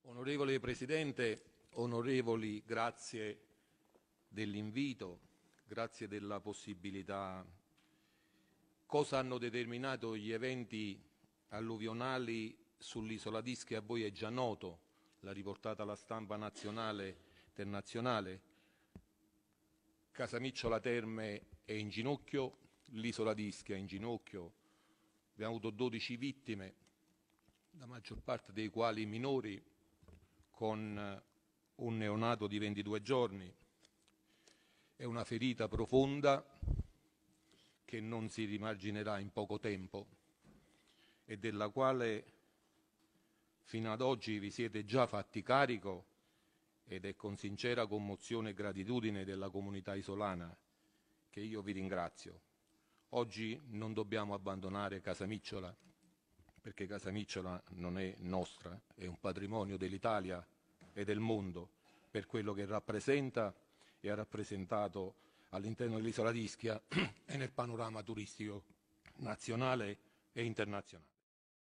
Onorevole Presidente, onorevoli, grazie dell'invito, grazie della possibilità. Cosa hanno determinato gli eventi alluvionali sull'isola d'Ischia a voi è già noto, l'ha riportata la stampa nazionale e internazionale. Casamicciola Terme è in ginocchio, l'isola di Ischia è in ginocchio, abbiamo avuto 12 vittime, la maggior parte dei quali minori, con eh, un neonato di 22 giorni. È una ferita profonda che non si rimarginerà in poco tempo e della quale fino ad oggi vi siete già fatti carico ed è con sincera commozione e gratitudine della comunità isolana che io vi ringrazio. Oggi non dobbiamo abbandonare Casamicciola perché Casamicciola non è nostra, è un patrimonio dell'Italia e del mondo per quello che rappresenta e ha rappresentato all'interno dell'isola d'Ischia e nel panorama turistico nazionale e internazionale.